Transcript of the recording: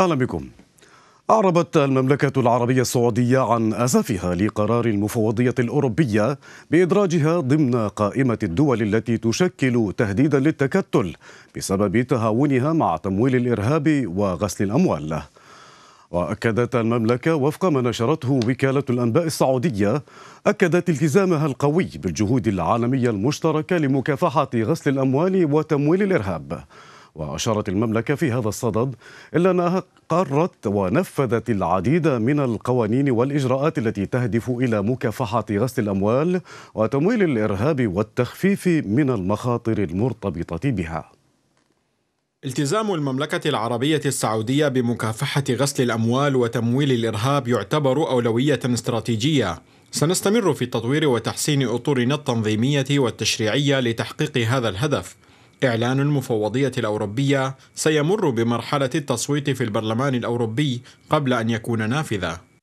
اهلا بكم أعربت المملكة العربية السعودية عن أسفها لقرار المفوضية الأوروبية بإدراجها ضمن قائمة الدول التي تشكل تهديدا للتكتل بسبب تهاونها مع تمويل الإرهاب وغسل الأموال. وأكدت المملكة وفق ما نشرته وكالة الأنباء السعودية أكدت التزامها القوي بالجهود العالمية المشتركة لمكافحة غسل الأموال وتمويل الإرهاب. وأشارت المملكة في هذا الصدد إلا أنها قررت ونفذت العديد من القوانين والإجراءات التي تهدف إلى مكافحة غسل الأموال وتمويل الإرهاب والتخفيف من المخاطر المرتبطة بها التزام المملكة العربية السعودية بمكافحة غسل الأموال وتمويل الإرهاب يعتبر أولوية استراتيجية سنستمر في تطوير وتحسين أطورنا التنظيمية والتشريعية لتحقيق هذا الهدف إعلان المفوضية الأوروبية سيمر بمرحلة التصويت في البرلمان الأوروبي قبل أن يكون نافذة